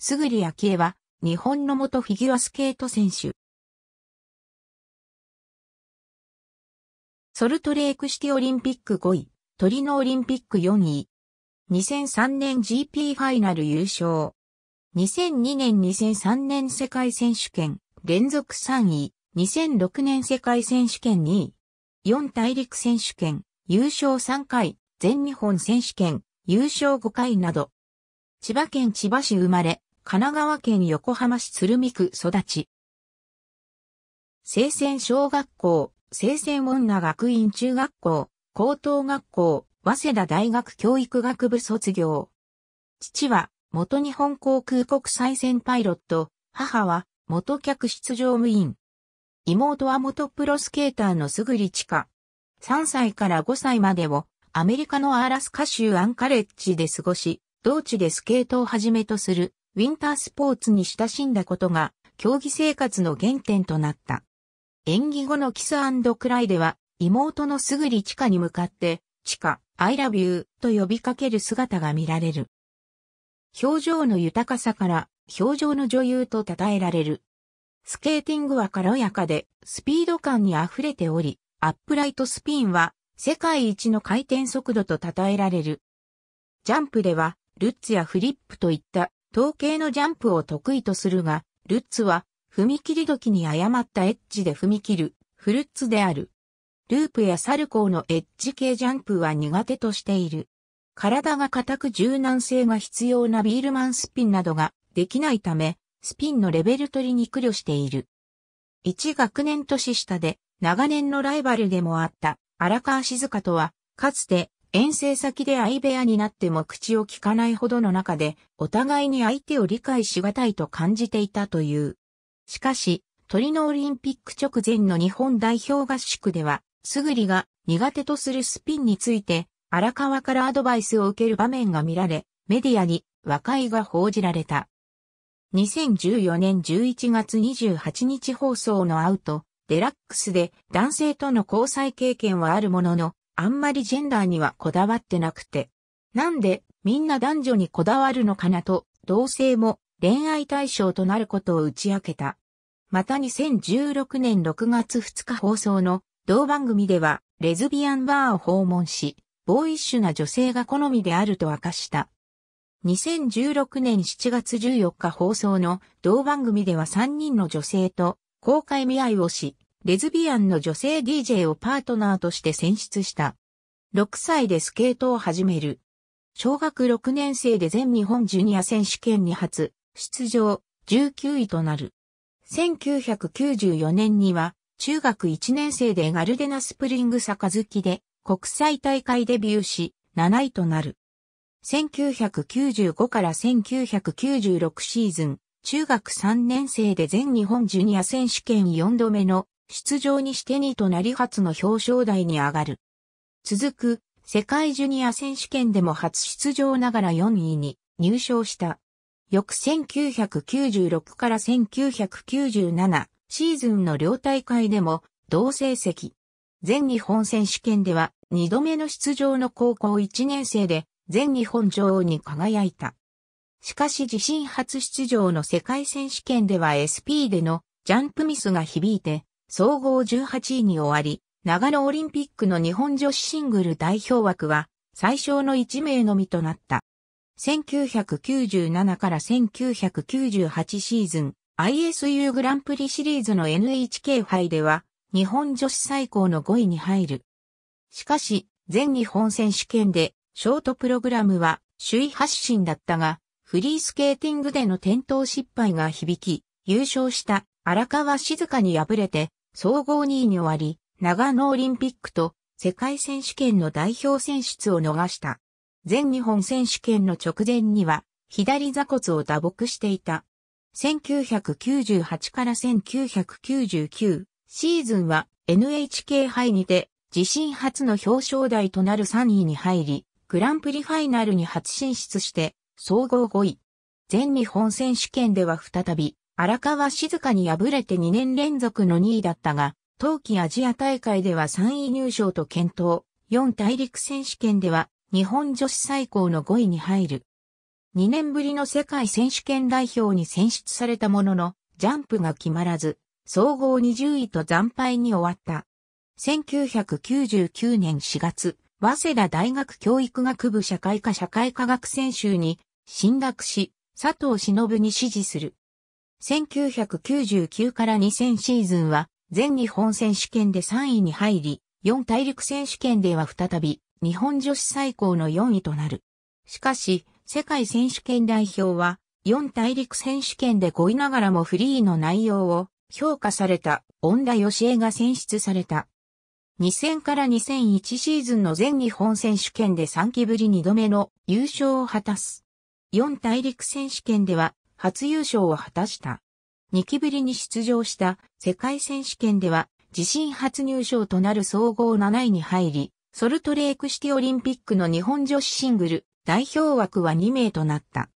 すぐり昭恵は、日本の元フィギュアスケート選手。ソルトレークシティオリンピック5位、トリノオリンピック4位。2003年 GP ファイナル優勝。2002年2003年世界選手権連続3位。2006年世界選手権2位。4大陸選手権優勝3回。全日本選手権優勝5回など。千葉県千葉市生まれ。神奈川県横浜市鶴見区育ち。聖戦小学校、聖戦女学院中学校、高等学校、早稲田大学教育学部卒業。父は元日本航空国際線パイロット、母は元客室乗務員。妹は元プロスケーターのすぐりちか。3歳から5歳までをアメリカのアーラスカ州アンカレッジで過ごし、同地でスケートをはじめとするウィンタースポーツに親しんだことが、競技生活の原点となった。演技後のキスクライでは、妹のすぐりチカに向かって、チカ、I love you と呼びかける姿が見られる。表情の豊かさから、表情の女優と称えられる。スケーティングは軽やかで、スピード感に溢れており、アップライトスピンは、世界一の回転速度と称えられる。ジャンプでは、ルッツやフリップといった統計のジャンプを得意とするが、ルッツは、踏切時に誤ったエッジで踏み切る、フルッツである。ループやサルコーのエッジ系ジャンプは苦手としている。体が硬く柔軟性が必要なビールマンスピンなどができないため、スピンのレベル取りに苦慮している。一学年年下で、長年のライバルでもあった、荒川静香とは、かつて、遠征先で相部屋になっても口を聞かないほどの中で、お互いに相手を理解しがたいと感じていたという。しかし、トリノオリンピック直前の日本代表合宿では、すぐりが苦手とするスピンについて、荒川からアドバイスを受ける場面が見られ、メディアに和解が報じられた。2014年11月28日放送のアウト、デラックスで男性との交際経験はあるものの、あんまりジェンダーにはこだわってなくて。なんで、みんな男女にこだわるのかなと、同性も恋愛対象となることを打ち明けた。また2016年6月2日放送の同番組ではレズビアンバーを訪問し、ボーイッシュな女性が好みであると明かした。2016年7月14日放送の同番組では3人の女性と公開見合いをし、レズビアンの女性 DJ をパートナーとして選出した。6歳でスケートを始める。小学6年生で全日本ジュニア選手権に初、出場、19位となる。1994年には、中学1年生でガルデナスプリング杯で国際大会デビューし、7位となる。1995から1996シーズン、中学3年生で全日本ジュニア選手権4度目の出場にして2となり初の表彰台に上がる。続く、世界ジュニア選手権でも初出場ながら4位に入賞した。翌1996から1997シーズンの両大会でも同成績。全日本選手権では2度目の出場の高校1年生で全日本女王に輝いた。しかし自身初出場の世界選手権では SP でのジャンプミスが響いて総合18位に終わり、長野オリンピックの日本女子シングル代表枠は最小の1名のみとなった。1997から1998シーズン ISU グランプリシリーズの NHK 杯では日本女子最高の5位に入る。しかし、全日本選手権でショートプログラムは首位発進だったが、フリースケーティングでの転倒失敗が響き、優勝した荒川静香に敗れて総合2位に終わり、長野オリンピックと世界選手権の代表選出を逃した。全日本選手権の直前には、左座骨を打撲していた。1998から1999シーズンは NHK 杯にて自身初の表彰台となる3位に入り、グランプリファイナルに初進出して総合5位。全日本選手権では再び荒川静かに敗れて2年連続の2位だったが、冬季アジア大会では3位入賞と検討、4大陸選手権では日本女子最高の5位に入る。2年ぶりの世界選手権代表に選出されたものの、ジャンプが決まらず、総合20位と惨敗に終わった。1999年4月、早稲田大学教育学部社会科社会科学専修に進学し、佐藤忍に指示する。1999から2000シーズンは全日本選手権で3位に入り、4大陸選手権では再び日本女子最高の4位となる。しかし、世界選手権代表は4大陸選手権で5位ながらもフリーの内容を評価された恩田義恵が選出された。2000から2001シーズンの全日本選手権で3期ぶり2度目の優勝を果たす。4大陸選手権では初優勝を果たした。2期ぶりに出場した世界選手権では自身初入賞となる総合7位に入り、ソルトレークシティオリンピックの日本女子シングル代表枠は2名となった。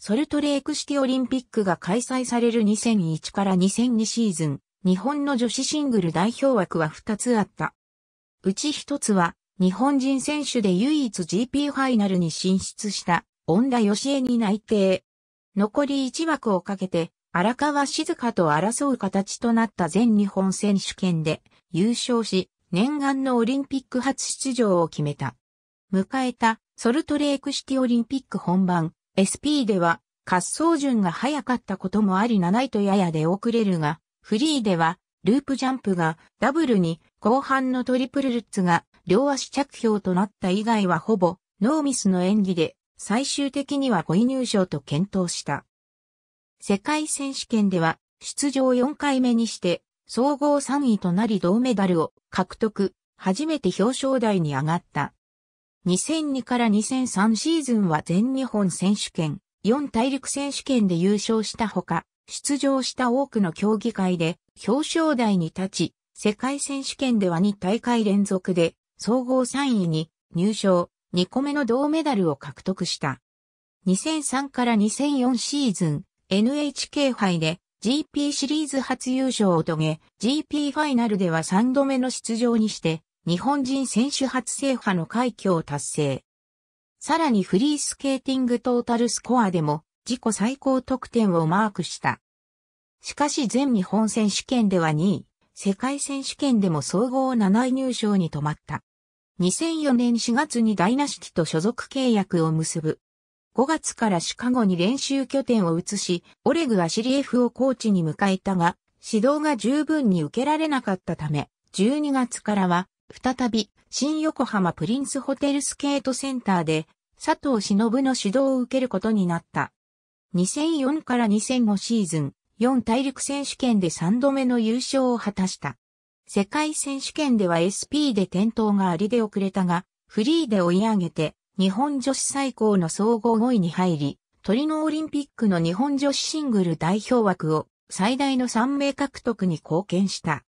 ソルトレークシティオリンピックが開催される2001から2002シーズン、日本の女子シングル代表枠は2つあった。うち1つは、日本人選手で唯一 GP ファイナルに進出した、恩田義恵に内定。残り1枠をかけて、荒川静香と争う形となった全日本選手権で優勝し、念願のオリンピック初出場を決めた。迎えたソルトレークシティオリンピック本番 SP では滑走順が早かったこともあり7位とややで遅れるが、フリーではループジャンプがダブルに後半のトリプルルッツが両足着氷となった以外はほぼノーミスの演技で最終的には5位入賞と検討した。世界選手権では出場4回目にして総合3位となり銅メダルを獲得、初めて表彰台に上がった。2002から2003シーズンは全日本選手権、4大陸選手権で優勝したほか、出場した多くの競技会で表彰台に立ち、世界選手権では2大会連続で総合3位に入賞。2個目の銅メダルを獲得した。2003から2004シーズン NHK 杯で GP シリーズ初優勝を遂げ、GP ファイナルでは3度目の出場にして、日本人選手初制覇の快挙を達成。さらにフリースケーティングトータルスコアでも自己最高得点をマークした。しかし全日本選手権では2位、世界選手権でも総合7位入賞に止まった。2004年4月にダイナシティと所属契約を結ぶ。5月からシカゴに練習拠点を移し、オレグはシリエフをコーチに迎えたが、指導が十分に受けられなかったため、12月からは、再び、新横浜プリンスホテルスケートセンターで、佐藤忍の指導を受けることになった。2004から2005シーズン、4大陸選手権で3度目の優勝を果たした。世界選手権では SP で転倒がありで遅れたが、フリーで追い上げて、日本女子最高の総合5位に入り、トリノオリンピックの日本女子シングル代表枠を最大の3名獲得に貢献した。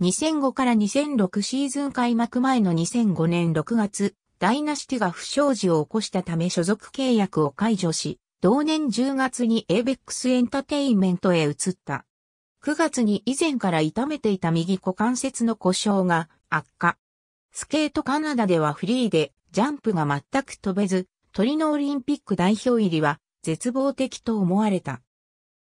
2005から2006シーズン開幕前の2005年6月、ダイナシティが不祥事を起こしたため所属契約を解除し、同年10月にエベックスエンタテインメントへ移った。9月に以前から痛めていた右股関節の故障が悪化。スケートカナダではフリーでジャンプが全く飛べず、トリノオリンピック代表入りは絶望的と思われた。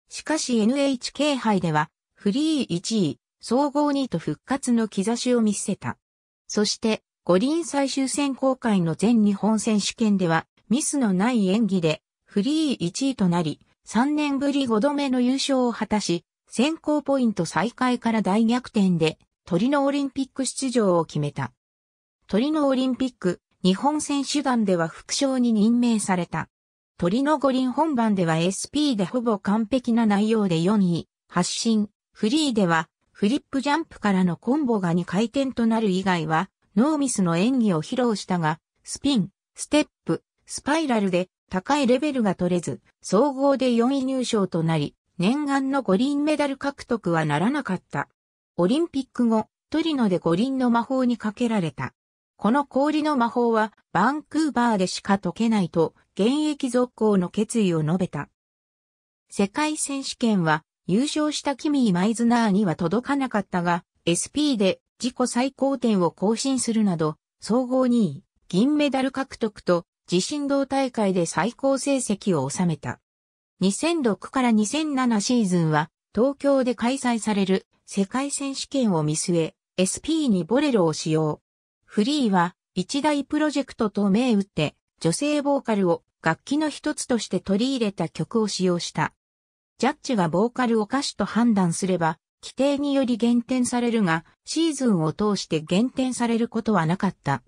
しかし NHK 杯ではフリー1位、総合2位と復活の兆しを見せた。そして五輪最終選考会の全日本選手権ではミスのない演技でフリー1位となり、3年ぶり5度目の優勝を果たし、先行ポイント再開から大逆転で、トリノオリンピック出場を決めた。トリノオリンピック、日本選手団では副賞に任命された。トリノ五輪本番では SP でほぼ完璧な内容で4位、発進、フリーでは、フリップジャンプからのコンボが2回転となる以外は、ノーミスの演技を披露したが、スピン、ステップ、スパイラルで高いレベルが取れず、総合で4位入賞となり、念願の五輪メダル獲得はならなかった。オリンピック後、トリノで五輪の魔法にかけられた。この氷の魔法はバンクーバーでしか解けないと現役続行の決意を述べた。世界選手権は優勝したキミー・マイズナーには届かなかったが、SP で自己最高点を更新するなど、総合2位、銀メダル獲得と、自身同大会で最高成績を収めた。2006から2007シーズンは東京で開催される世界選手権を見据え SP にボレロを使用。フリーは一大プロジェクトと銘打って女性ボーカルを楽器の一つとして取り入れた曲を使用した。ジャッジがボーカルを歌手と判断すれば規定により減点されるがシーズンを通して減点されることはなかった。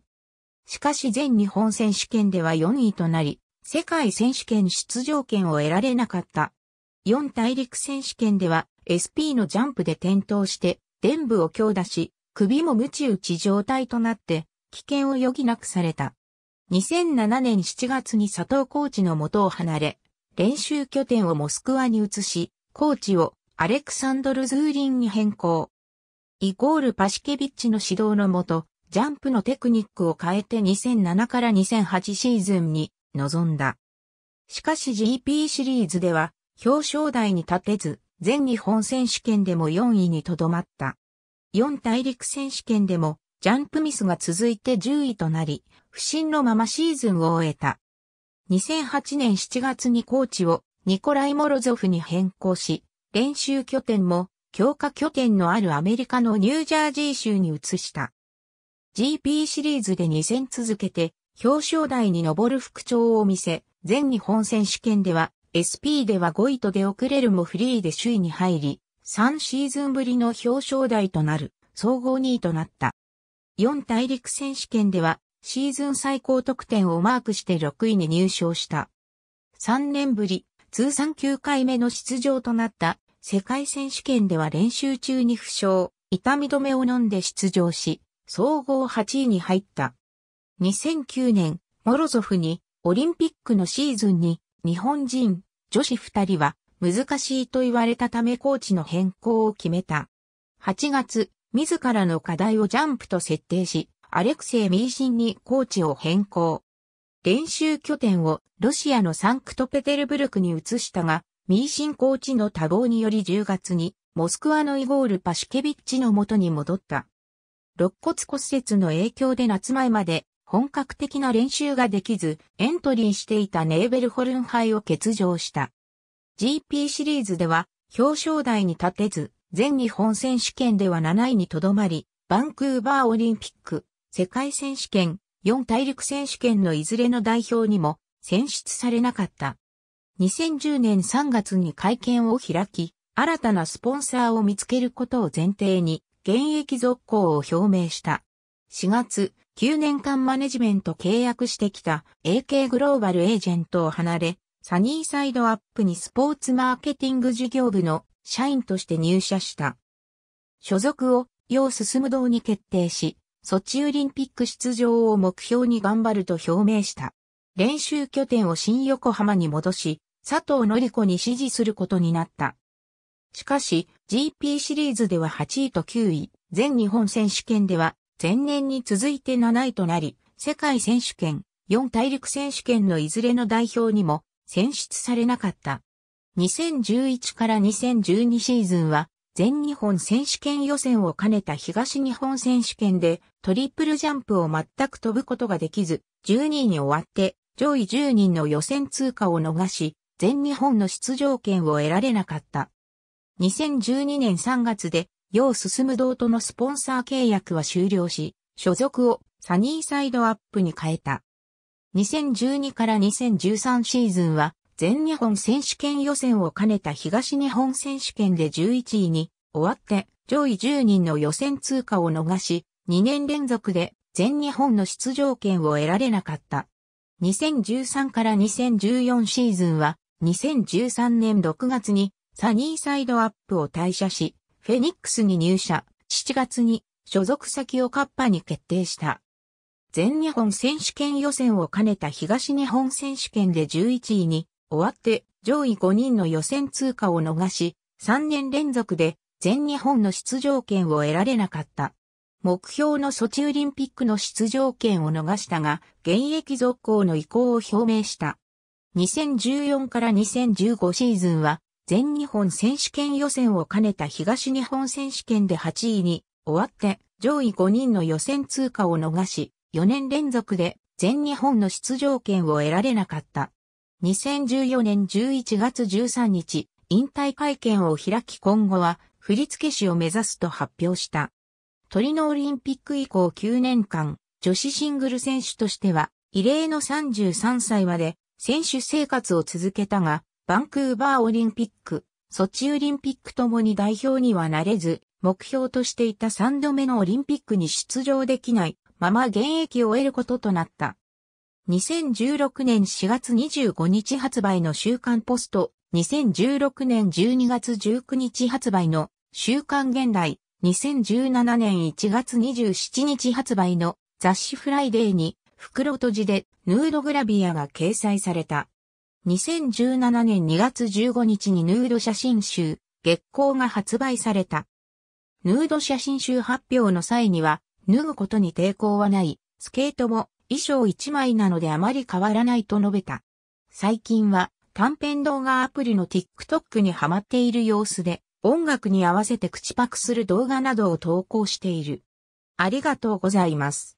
しかし全日本選手権では4位となり、世界選手権出場権を得られなかった。四大陸選手権では SP のジャンプで転倒して電部を強打し、首も鞭ち打ち状態となって危険を余儀なくされた。2007年7月に佐藤コーチの元を離れ、練習拠点をモスクワに移し、コーチをアレクサンドル・ズーリンに変更。イコール・パシケビッチの指導のもと、ジャンプのテクニックを変えて2007から2008シーズンに臨んだ。しかし GP シリーズでは表彰台に立てず、全日本選手権でも4位にとどまった。4大陸選手権でもジャンプミスが続いて10位となり、不振のままシーズンを終えた。2008年7月にコーチをニコライ・モロゾフに変更し、練習拠点も強化拠点のあるアメリカのニュージャージー州に移した。GP シリーズで2戦続けて表彰台に上る復調を見せ、全日本選手権では SP では5位と出遅れるもフリーで首位に入り、3シーズンぶりの表彰台となる総合2位となった。4大陸選手権ではシーズン最高得点をマークして6位に入賞した。3年ぶり、通算9回目の出場となった世界選手権では練習中に負傷、痛み止めを飲んで出場し、総合8位に入った。2009年、モロゾフにオリンピックのシーズンに日本人女子二人は難しいと言われたためコーチの変更を決めた。8月、自らの課題をジャンプと設定し、アレクセイ・ミーシンにコーチを変更。練習拠点をロシアのサンクトペテルブルクに移したが、ミーシンコーチの多忙により10月に、モスクワのイゴール・パシュケビッチの元に戻った。肋骨骨折の影響で夏前まで本格的な練習ができず、エントリーしていたネーベルホルン杯を欠場した。GP シリーズでは表彰台に立てず、全日本選手権では7位にとどまり、バンクーバーオリンピック、世界選手権、4大陸選手権のいずれの代表にも選出されなかった。2010年3月に会見を開き、新たなスポンサーを見つけることを前提に、現役続行を表明した。4月、9年間マネジメント契約してきた AK グローバルエージェントを離れ、サニーサイドアップにスポーツマーケティング事業部の社員として入社した。所属を要進む道に決定し、ソチオリンピック出場を目標に頑張ると表明した。練習拠点を新横浜に戻し、佐藤り子に指示することになった。しかし、GP シリーズでは8位と9位、全日本選手権では前年に続いて7位となり、世界選手権、4大陸選手権のいずれの代表にも選出されなかった。2011から2012シーズンは全日本選手権予選を兼ねた東日本選手権でトリプルジャンプを全く飛ぶことができず12位に終わって上位10人の予選通過を逃し全日本の出場権を得られなかった。2012年3月で楊進道とのスポンサー契約は終了し、所属をサニーサイドアップに変えた。2012から2013シーズンは全日本選手権予選を兼ねた東日本選手権で11位に終わって上位10人の予選通過を逃し、2年連続で全日本の出場権を得られなかった。2013から2014シーズンは2013年6月にサニーサイドアップを退社し、フェニックスに入社、7月に所属先をカッパに決定した。全日本選手権予選を兼ねた東日本選手権で11位に終わって上位5人の予選通過を逃し、3年連続で全日本の出場権を得られなかった。目標のソチオリンピックの出場権を逃したが、現役続行の意向を表明した。2014から2015シーズンは全日本選手権予選を兼ねた東日本選手権で8位に終わって上位5人の予選通過を逃し、4年連続で全日本の出場権を得られなかった。2014年11月13日、引退会見を開き今後は振付師を目指すと発表した。トリノオリンピック以降9年間、女子シングル選手としては、異例の33歳まで選手生活を続けたが、バンクーバーオリンピック、ソチオリンピックともに代表にはなれず、目標としていた3度目のオリンピックに出場できないまま現役を得ることとなった。2016年4月25日発売の週刊ポスト、2016年12月19日発売の週刊現代、2017年1月27日発売の雑誌フライデーに袋閉じでヌードグラビアが掲載された。2017年2月15日にヌード写真集、月光が発売された。ヌード写真集発表の際には、脱ぐことに抵抗はない、スケートも衣装1枚なのであまり変わらないと述べた。最近は短編動画アプリの TikTok にハマっている様子で、音楽に合わせて口パクする動画などを投稿している。ありがとうございます。